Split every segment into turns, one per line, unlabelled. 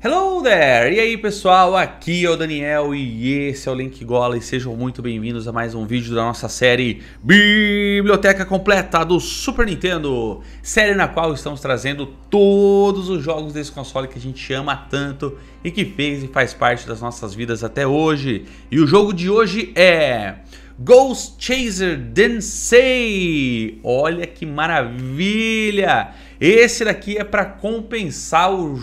Hello there! E aí pessoal, aqui é o Daniel e esse é o Link Gola e sejam muito bem-vindos a mais um vídeo da nossa série Biblioteca Completa do Super Nintendo, série na qual estamos trazendo todos os jogos desse console que a gente ama tanto e que fez e faz parte das nossas vidas até hoje. E o jogo de hoje é Ghost Chaser Densei. Olha que maravilha! Esse daqui é para compensar o,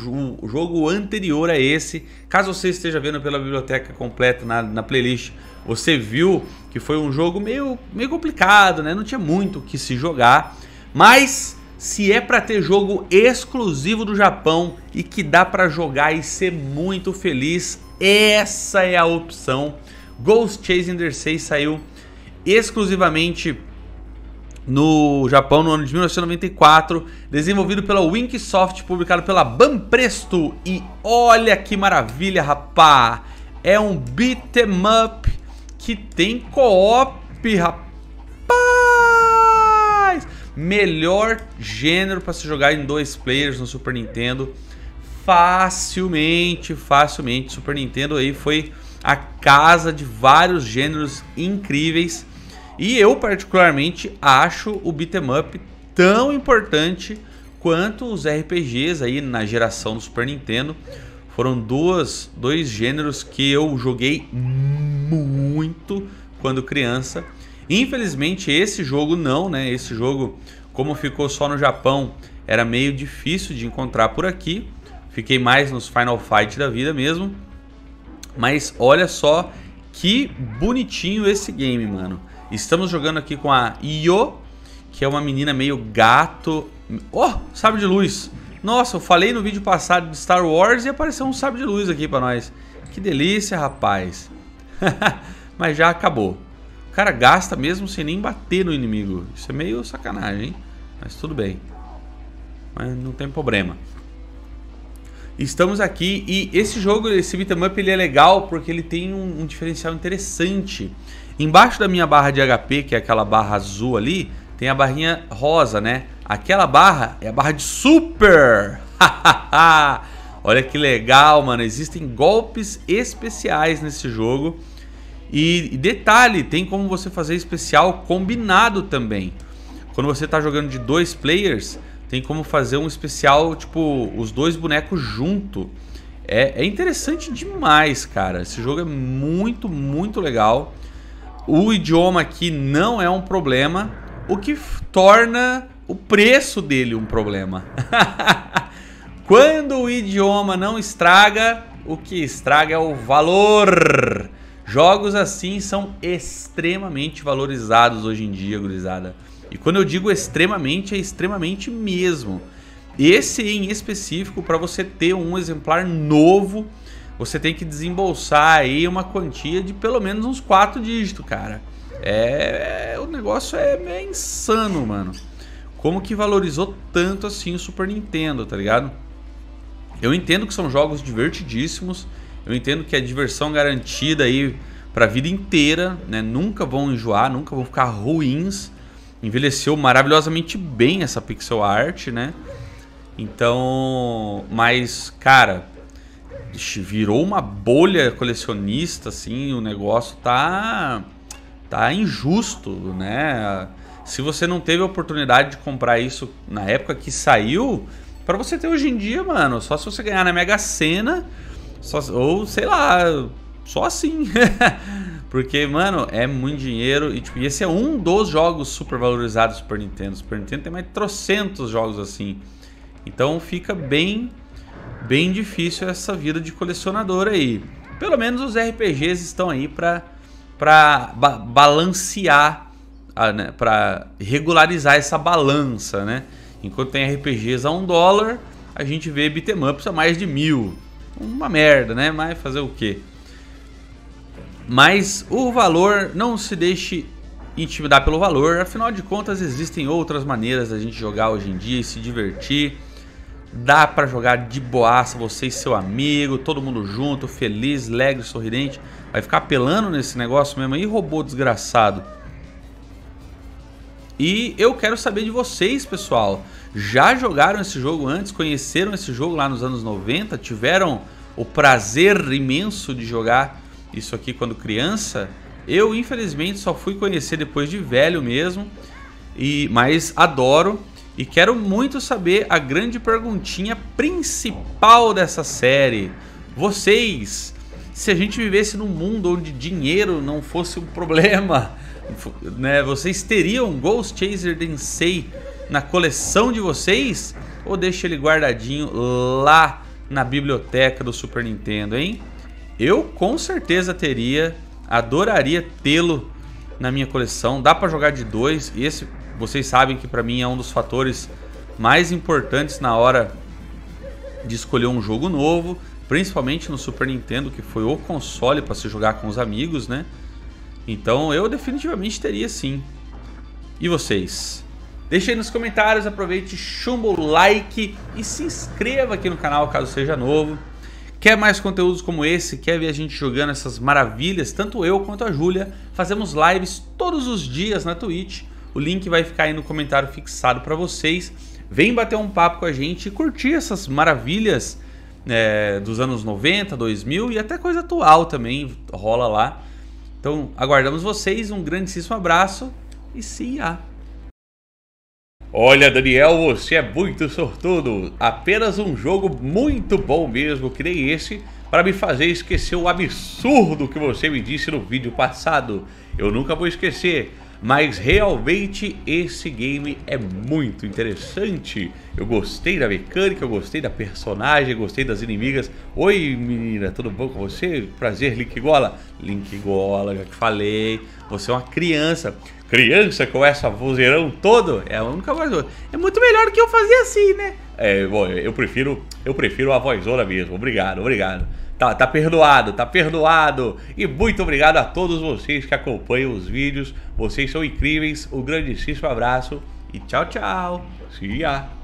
jogo anterior a esse. Caso você esteja vendo pela biblioteca completa na, na playlist, você viu que foi um jogo meio, meio complicado, né? Não tinha muito o que se jogar. Mas se é para ter jogo exclusivo do Japão e que dá para jogar e ser muito feliz, essa é a opção. Ghost Chasing Undersea saiu exclusivamente no Japão no ano de 1994, desenvolvido pela Winksoft publicado pela Banpresto. E olha que maravilha, rapá! É um beat 'em up que tem co-op, rapaz! Melhor gênero para se jogar em dois players no Super Nintendo. Facilmente, facilmente. Super Nintendo aí foi a casa de vários gêneros incríveis e eu particularmente acho o beat'em up tão importante quanto os RPGs aí na geração do Super Nintendo. Foram duas, dois gêneros que eu joguei muito quando criança. Infelizmente esse jogo não, né? Esse jogo, como ficou só no Japão, era meio difícil de encontrar por aqui. Fiquei mais nos Final Fight da vida mesmo. Mas olha só que bonitinho esse game, mano. Estamos jogando aqui com a Io, que é uma menina meio gato. Oh, sabre de luz. Nossa, eu falei no vídeo passado de Star Wars e apareceu um sabre de luz aqui pra nós. Que delícia, rapaz. Mas já acabou. O cara gasta mesmo sem nem bater no inimigo. Isso é meio sacanagem, hein? Mas tudo bem. Mas não tem problema. Estamos aqui e esse jogo, esse beat'em up, ele é legal porque ele tem um, um diferencial interessante. Embaixo da minha barra de HP, que é aquela barra azul ali, tem a barrinha rosa, né? Aquela barra é a barra de super! Olha que legal, mano. Existem golpes especiais nesse jogo. E, detalhe, tem como você fazer especial combinado também. Quando você está jogando de dois players, tem como fazer um especial, tipo, os dois bonecos junto. É, é interessante demais, cara. Esse jogo é muito, muito legal. O idioma aqui não é um problema, o que torna o preço dele um problema. Quando o idioma não estraga, o que estraga é o valor. Jogos assim são extremamente valorizados hoje em dia, gurizada. E quando eu digo extremamente, é extremamente mesmo. Esse em específico, para você ter um exemplar novo, você tem que desembolsar aí uma quantia de pelo menos uns quatro dígitos, cara. É, é o negócio é, é insano, mano. Como que valorizou tanto assim o Super Nintendo, tá ligado? Eu entendo que são jogos divertidíssimos, eu entendo que é diversão garantida aí pra vida inteira, né? Nunca vão enjoar, nunca vão ficar ruins. Envelheceu maravilhosamente bem essa pixel art, né? Então, mas cara, virou uma bolha colecionista, assim, o negócio tá tá injusto, né? Se você não teve a oportunidade de comprar isso na época que saiu, para você ter hoje em dia, mano, só se você ganhar na Mega Sena, só, ou sei lá, só assim. Porque, mano, é muito dinheiro e, tipo, esse é um dos jogos super valorizados do Super Nintendo. Super Nintendo tem mais trocentos jogos assim. Então fica bem bem difícil essa vida de colecionador aí. Pelo menos os RPGs estão aí para para ba balancear, né, para regularizar essa balança, né? Enquanto tem RPGs a um dólar, a gente vê beat'em ups a mais de mil. Uma merda, né? Mas fazer o quê? Mas o valor, não se deixe intimidar pelo valor. Afinal de contas, existem outras maneiras da gente jogar hoje em dia e se divertir. Dá para jogar de boaça, você e seu amigo, todo mundo junto, feliz, alegre, sorridente. Vai ficar apelando nesse negócio mesmo aí, robô desgraçado. E eu quero saber de vocês, pessoal. Já jogaram esse jogo antes? Conheceram esse jogo lá nos anos 90? Tiveram o prazer imenso de jogar isso aqui quando criança? Eu, infelizmente, só fui conhecer depois de velho mesmo. E mas adoro e quero muito saber a grande perguntinha principal dessa série. Vocês, se a gente vivesse num mundo onde dinheiro não fosse um problema, né, vocês teriam Ghost Chaser Densei na coleção de vocês? Ou deixa ele guardadinho lá na biblioteca do Super Nintendo, hein? Eu com certeza teria, adoraria tê-lo na minha coleção. Dá para jogar de dois. E esse, vocês sabem que para mim é um dos fatores mais importantes na hora de escolher um jogo novo, principalmente no Super Nintendo, que foi o console para se jogar com os amigos, né? Então eu definitivamente teria sim. E vocês? Deixe aí nos comentários, aproveite, chumbo o like e se inscreva aqui no canal caso seja novo. Quer mais conteúdos como esse? Quer ver a gente jogando essas maravilhas? Tanto eu quanto a Júlia fazemos lives todos os dias na Twitch. O link vai ficar aí no comentário fixado para vocês. Vem bater um papo com a gente e curtir essas maravilhas é, dos anos 90, 2000 e até coisa atual também rola lá. Então aguardamos vocês, um grandíssimo abraço e see ya! Olha, Daniel, você é muito sortudo. Apenas um jogo muito bom mesmo, que nem esse, para me fazer esquecer o absurdo que você me disse no vídeo passado. Eu nunca vou esquecer, mas realmente esse game é muito interessante. Eu gostei da mecânica, eu gostei da personagem, gostei das inimigas. Oi, menina, tudo bom com você? Prazer, Link Gola. Link Gola, já te falei, você é uma criança criança com essa vozeirão todo, é a única voz. É muito melhor que eu fazer assim, né? É, bom, eu prefiro, eu prefiro a vozona mesmo. Obrigado, obrigado. Tá, tá perdoado, tá perdoado. E muito obrigado a todos vocês que acompanham os vídeos. Vocês são incríveis. Um grandíssimo abraço e tchau, tchau. See ya.